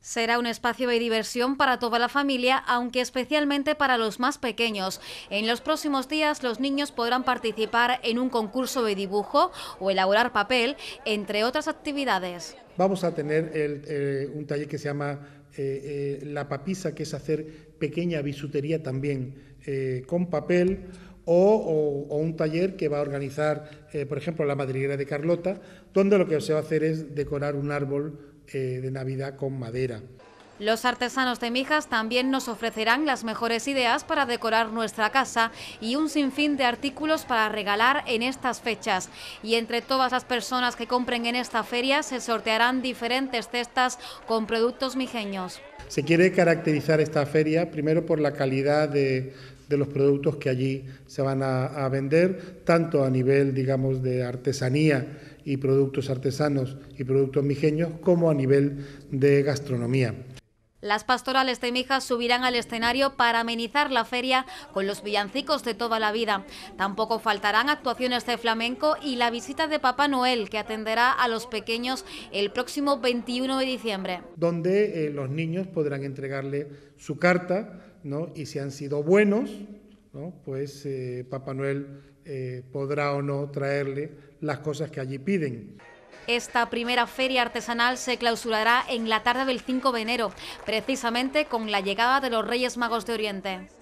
Será un espacio de diversión para toda la familia, aunque especialmente para los más pequeños. En los próximos días los niños podrán participar en un concurso de dibujo o elaborar papel, entre otras actividades. Vamos a tener eh, un taller que se llama eh, eh, La Papisa, que es hacer pequeña bisutería también con papel. O, un taller que va a organizar, por ejemplo, la madriguera de Carlota, donde lo que se va a hacer es decorar un árbol eh, de Navidad con madera. Los artesanos de Mijas también nos ofrecerán las mejores ideas para decorar nuestra casa y un sinfín de artículos para regalar en estas fechas. Y entre todas las personas que compren en esta feria se sortearán diferentes cestas con productos mijeños. Se quiere caracterizar esta feria primero por la calidad de, los productos que allí se van a, a vender, tanto a nivel, digamos, de artesanía y productos artesanos y productos mijeños como a nivel de gastronomía. Las pastorales de Mijas subirán al escenario para amenizar la feria con los villancicos de toda la vida. Tampoco faltarán actuaciones de flamenco y la visita de Papá Noel, que atenderá a los pequeños el próximo 21 de diciembre. Donde eh, los niños podrán entregarle su carta ¿no? y si han sido buenos, pues eh, Papá Noel eh, podrá o no traerle las cosas que allí piden. Esta primera feria artesanal se clausurará en la tarde del 5 de enero, precisamente con la llegada de los Reyes Magos de Oriente.